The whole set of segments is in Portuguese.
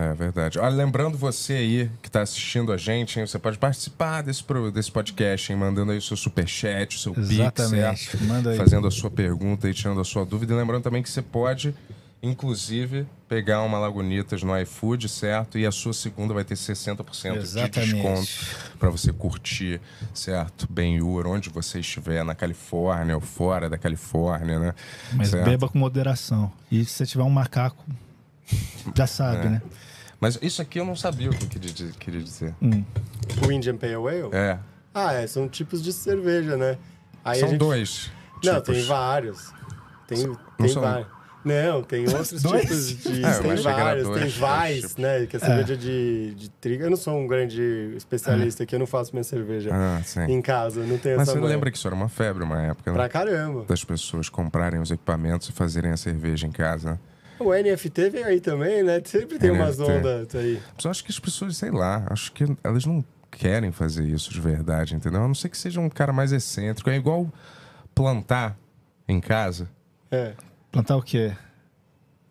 É verdade. Olha, lembrando você aí que está assistindo a gente, hein, você pode participar desse, desse podcast, hein, mandando aí o seu superchat, o seu é, Exatamente. pix, Manda aí. fazendo a sua pergunta e tirando a sua dúvida. E lembrando também que você pode, inclusive, pegar uma Lagunitas no iFood, certo? E a sua segunda vai ter 60% Exatamente. de desconto para você curtir, certo? Ben Hur, onde você estiver, na Califórnia ou fora da Califórnia, né? Mas certo? beba com moderação. E se você tiver um macaco, já sabe, é. né? Mas isso aqui eu não sabia o que queria, queria dizer. Hum. O Indian Pale Ale? É. Ah, é, são tipos de cerveja, né? Aí são gente... dois. Não, tipos. tem vários. Tem, tem são... vários. Não, tem outros tipos de. É, tem vários, tem né? vários tipo... né? Que é cerveja é. de, de trigo. Eu não sou um grande especialista aqui, eu não faço minha cerveja ah, em casa, não tenho Mas essa você lembra que isso era uma febre uma época, né? Pra caramba. Das pessoas comprarem os equipamentos e fazerem a cerveja em casa. O NFT vem aí também, né? Sempre tem NFT. umas ondas aí. Mas eu acho que as pessoas, sei lá, acho que elas não querem fazer isso de verdade, entendeu? A não ser que seja um cara mais excêntrico. É igual plantar em casa. É. Plantar o quê?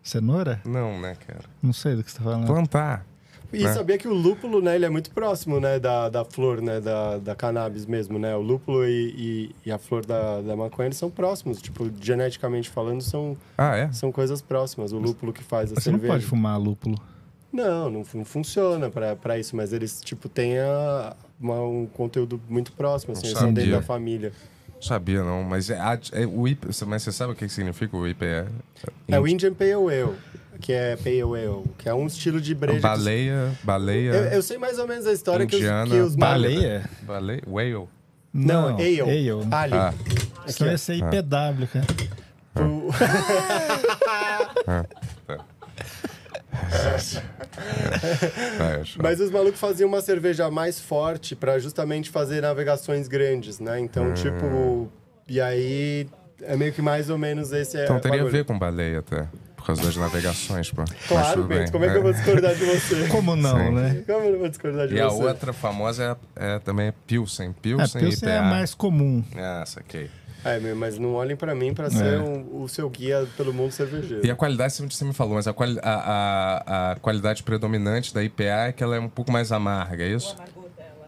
Cenoura? Não, né, cara? Não sei do que você tá falando. Plantar. E né? sabia que o lúpulo, né, ele é muito próximo, né, da, da flor, né, da, da cannabis mesmo, né? O lúpulo e, e, e a flor da, da maconha, eles são próximos. Tipo, geneticamente falando, são, ah, é? são coisas próximas. O lúpulo que faz a Você cerveja. Você não pode fumar lúpulo. Não, não, não funciona para isso, mas eles, tipo, têm a, uma, um conteúdo muito próximo, assim, eles são dentro da família. sabia, não, mas é, é, é o IP, mas você sabe o que significa o IPA? É, é o Indian Pale Ale que é Pale Ale, que é um estilo de breja. Baleia, que... baleia. Eu, eu, sei mais ou menos a história indiana, que os, que os Baleia? Baleia? Whale? Não, Não ale. ale. Ale. Ah. Aqui, é ser ah. IPW, cara. Ah. Ah. É, Mas é. os malucos faziam uma cerveja mais forte para justamente fazer navegações grandes, né? Então, hum. tipo, e aí é meio que mais ou menos esse Então é teria a ver com baleia até por causa das navegações, pô. Claro, como é que eu vou discordar de você? Como não, Sim. né? Como eu vou discordar de e você? E a outra famosa é, é também é Pilsen. Pilsen, é, Pilsen IPA. é a mais comum. Ah, saquei. É, mas não olhem para mim para ser é. um, o seu guia pelo mundo cervejeiro. E a qualidade, você me falou, mas a, quali a, a, a, qualidade predominante da IPA é que ela é um pouco mais amarga, é isso?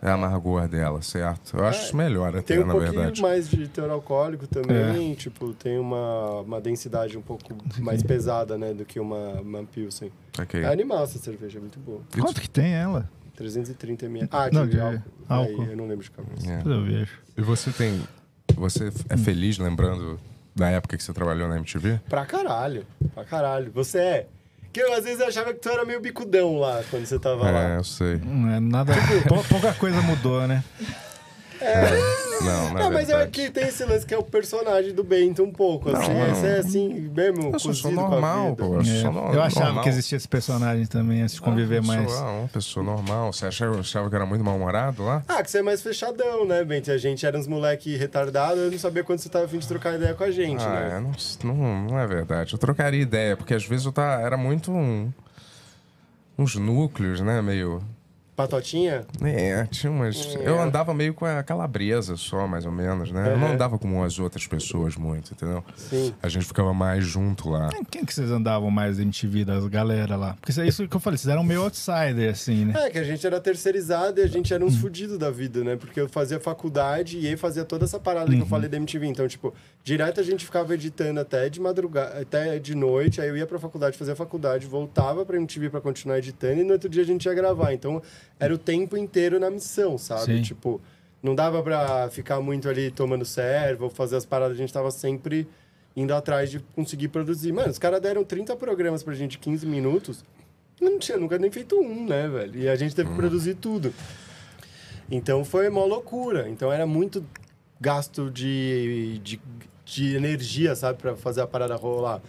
É a amargor dela, certo? Eu acho é, isso melhor até, na verdade. Tem um pouquinho mais de teor alcoólico também, é. tipo, tem uma, uma densidade um pouco mais pesada, né, do que uma, uma Pilsen. Okay. É animal essa cerveja, é muito boa. Quanto que tem ela? 330 ml. Ah, não, de, de álcool. álcool. Aí, eu não lembro de cabeça. É. Eu vejo. E você tem... Você é feliz lembrando da época que você trabalhou na MTV? Pra caralho, pra caralho. Você é... Que eu às vezes achava que tu era meio bicudão lá quando você tava é, lá. É, eu sei. Não é nada. pouca coisa mudou, né? É. é. Não, não, é não mas é que tem esse lance que é o personagem do Bento um pouco, assim. Não, Você É assim, mesmo, eu sou normal, pô. Eu, é, no, eu achava normal. que existia esse personagem também, esse de ah, conviver ah, pessoa, mais. É uma pessoa normal. Você achava, achava que era muito mal-humorado lá? Ah, que você é mais fechadão, né, Bento? A gente era uns moleque retardado, eu não sabia quando você tava afim de trocar ideia com a gente, ah, né? É, não, não, é verdade. Eu trocaria ideia, porque às vezes eu tava, era muito um, uns núcleos, né, meio Patotinha? É, tinha umas. É. Eu andava meio com a calabresa só, mais ou menos, né? É. Eu não é. andava com as outras pessoas muito, entendeu? Sim. A gente ficava mais junto lá. É, quem é que vocês andavam mais MTV das galera lá? Porque isso que eu falei, vocês eram meio outsider, assim, né? É, que a gente era terceirizado e a gente era uns fudidos da vida, né? Porque eu fazia faculdade e aí fazia toda essa parada uhum. que eu uhum. falei da MTV. Então, tipo, direto a gente ficava editando até de madrugada, até de noite, aí eu ia pra faculdade, fazer a faculdade, voltava pra MTV pra continuar editando e no outro dia a gente ia gravar. Então, era o tempo inteiro na missão, sabe? Sim. Tipo, não dava pra ficar muito ali tomando servo ou fazer as paradas, a gente tava sempre indo atrás de conseguir produzir. Mano, os caras deram 30 programas pra gente, 15 minutos. não tinha nunca nem feito um, né, velho? E a gente teve que uhum. produzir tudo. Então foi uma loucura. Então era muito gasto de, de, de energia, sabe, pra fazer a parada rolar.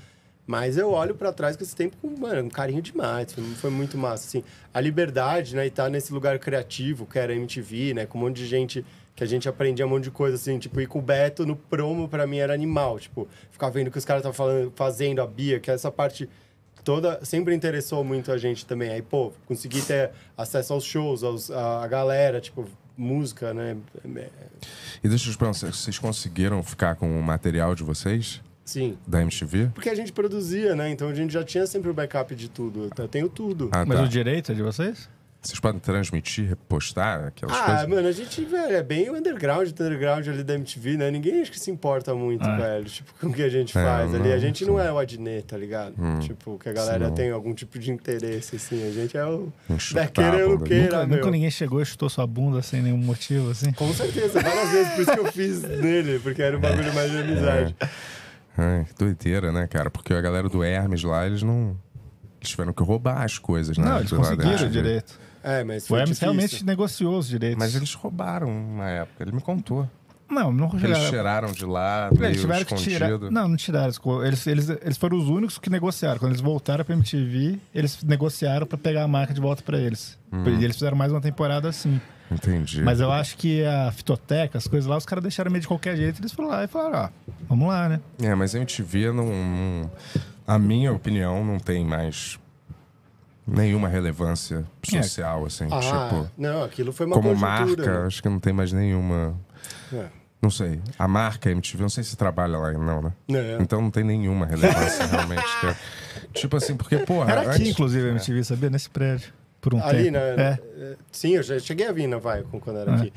Mas eu olho para trás com esse tempo com mano, um carinho demais. Foi, muito massa. Assim, a liberdade, né? E estar tá nesse lugar criativo, que era MTV, né? Com um monte de gente que a gente aprendia um monte de coisa, assim. Tipo, ir com o Beto no promo, para mim, era animal. Tipo, ficar vendo o que os caras estavam fazendo, a Bia, que essa parte toda sempre interessou muito a gente também. Aí, pô, consegui ter acesso aos shows, aos, a, a galera, tipo, música, né? É, é. E deixa eu te perguntar, vocês conseguiram ficar com o material de vocês? Sim. Da MTV? Porque a gente produzia, né? Então a gente já tinha sempre o backup de tudo. Eu tenho tudo. Ah, Mas tá. o direito é de vocês? Vocês podem transmitir, repostar aquelas ah, coisas? Ah, mano, a gente, velho, é bem o underground, o underground ali da MTV, né? Ninguém acho que se importa muito, ah. velho, tipo, com o que a gente é, faz ali. a gente não é o Adnet, tá ligado? Hum, tipo, que a galera sim. tem algum tipo de interesse, assim. A gente é o... Da queira o que nunca, meu. nunca ninguém chegou e chutou sua bunda sem nenhum motivo, assim? Com certeza, várias vezes. Por isso que eu fiz nele, porque era um bagulho mais de amizade. É. Ai, é, que doideira, né, cara? Porque a galera do Hermes lá, eles não. Eles tiveram que roubar as coisas, né? Não, eles conseguiram direito. É, mas o Hermes difícil. realmente negociou os direitos. Mas eles roubaram na época, ele me contou. Não, não chegaram. Eles tiraram de lá, meio eles tiveram escondido. Que tirar... Não, não tiraram. Eles, eles, eles foram os únicos que negociaram. Quando eles voltaram pra MTV, eles negociaram para pegar a marca de volta para eles. Hum. E eles fizeram mais uma temporada assim. Entendi. Mas eu acho que a fitoteca, as coisas lá, os caras deixaram meio de qualquer jeito. Eles foram lá e falaram, ah, vamos lá, né? É, mas a MTV não... a minha opinião não tem mais nenhuma relevância é. social, assim. Ah, tipo, não, aquilo foi uma Como marca, né? acho que não tem mais nenhuma. É. Não sei. A marca MTV, não sei se trabalha lá, não, né? É. Então não tem nenhuma relevância realmente. É tipo assim, porque, porra. Era aqui, antes... inclusive, a é. MTV, sabia? Nesse prédio. Por um Ali, tempo. né? É. é sim, eu já cheguei a vir na Vai quando era é. aqui.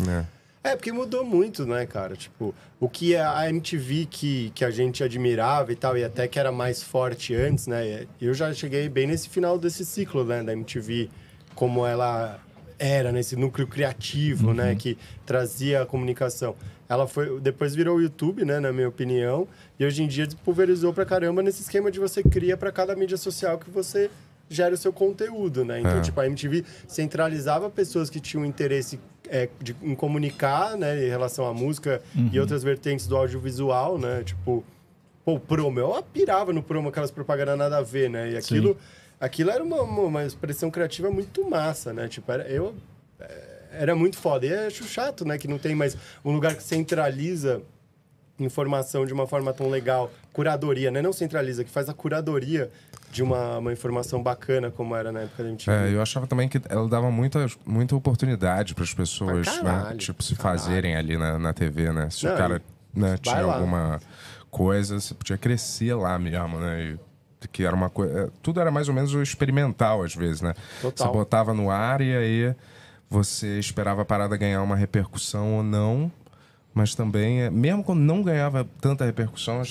É. é, porque mudou muito, né, cara? Tipo, o que a MTV que, que a gente admirava e tal, e até que era mais forte antes, né? Eu já cheguei bem nesse final desse ciclo, né, da MTV, como ela era nesse né, núcleo criativo, né, uhum. né, que trazia a comunicação. Ela foi depois virou o YouTube, né, na minha opinião, e hoje em dia pulverizou pra caramba nesse esquema de você cria para cada mídia social que você gera o seu conteúdo, né? Então, é. tipo, a MTV centralizava pessoas que tinham interesse é, de, em comunicar, né, em relação à música uhum. e outras vertentes do audiovisual, né? Tipo, Pô, o promo, eu pirava no promo, aquelas propagandas nada a ver, né? E aquilo Sim. Aquilo era uma, uma expressão criativa muito massa, né? Tipo, era, eu. É, era muito foda. E acho é chato, né? Que não tem mais um lugar que centraliza informação de uma forma tão legal. Curadoria, né? Não centraliza, que faz a curadoria de uma, uma informação bacana como era na época da MTV. É, eu achava também que ela dava muita, muita oportunidade para as pessoas, ah, caralho, né? Tipo, se caralho. fazerem ali na, na TV, né? Se Não, o cara né, tinha lá. alguma coisa, você podia crescer lá mesmo, né? E que era uma coisa. Eh, tudo era mais ou menos experimental, às vezes, né? Total. Você botava no ar e aí você esperava a parada ganhar uma repercussão ou não. Mas também, eh, mesmo quando não ganhava tanta repercussão,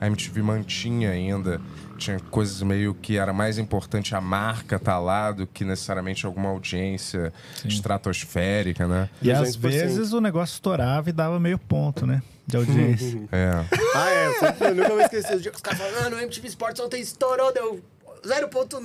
a MTV mantinha ainda. Tinha coisas meio que era mais importante a marca estar tá lá do que necessariamente alguma audiência Sim. estratosférica, né? E, e às vezes o negócio estourava e dava meio ponto, né? de audiência. é. Ah, é. eu nunca vou esquecer. Os dias que os caras falam, mano, ah, o MTV Sports ontem estourou, deu 0.9.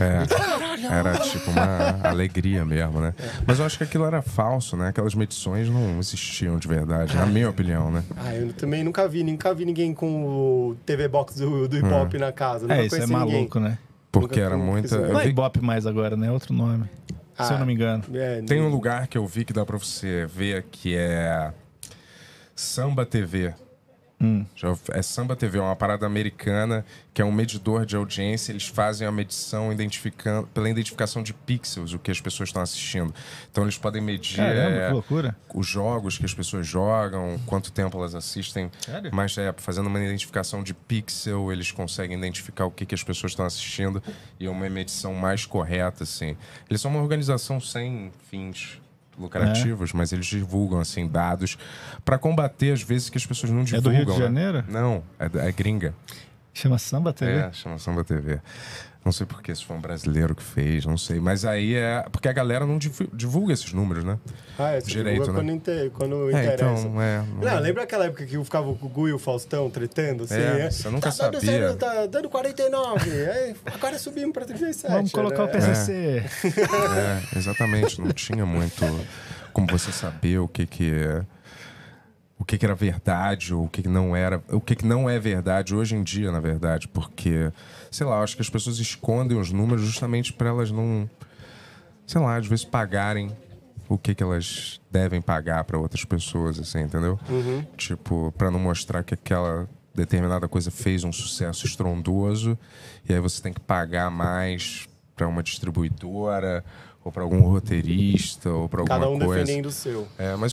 É, era tipo uma alegria mesmo, né? É. Mas eu acho que aquilo era falso, né? Aquelas medições não existiam de verdade, na minha opinião, né? Ah, eu também nunca vi, nunca vi ninguém com o TV Box do, do Ibope é. na casa. É, nunca é, isso é maluco, ninguém. né? Porque era muita... Não é Ibope mais agora, né? É outro nome, ah, se eu ah, não me engano. É, Tem um lugar que eu vi que dá pra você ver que é... Samba TV. Hum. Já, é Samba TV, é uma parada americana que é um medidor de audiência. Eles fazem a medição identificando, pela identificação de pixels, o que as pessoas estão assistindo. Então eles podem medir Caramba, é, os jogos que as pessoas jogam, quanto tempo elas assistem. Sério? Mas é, fazendo uma identificação de pixel, eles conseguem identificar o que, que as pessoas estão assistindo e é uma medição mais correta, assim. Eles são uma organização sem fins lucrativos, é. mas eles divulgam assim dados para combater às vezes que as pessoas não divulgam. É do Rio de né? Janeiro? Né? Não, é, é gringa. Chama Samba TV? É, chama Samba TV. Não sei porque se foi um brasileiro que fez, não sei. Mas aí é. Porque a galera não divulga esses números, né? Ah, é, Direito, né? quando, inter... quando é, interessa. Então, é, não... não... É. lembra aquela época que ficava o Gugu e o Faustão tretando? Assim, é, é? Você nunca tá sabia. Dando, zero, tá dando 49, aí, é, agora subimos para 37. Vamos colocar né? o PCC. É, é, exatamente. Não tinha muito como você saber o que, que é o que, que era verdade ou o que, que não era, o que, que não é verdade hoje em dia, na verdade, porque, sei lá, acho que as pessoas escondem os números justamente para elas não, sei lá, às vezes pagarem o que, que elas devem pagar para outras pessoas, assim, entendeu? Uhum. Tipo, para não mostrar que aquela determinada coisa fez um sucesso estrondoso e aí você tem que pagar mais para uma distribuidora ou para algum roteirista ou para alguma coisa. Cada um coisa. defendendo o seu. É, mas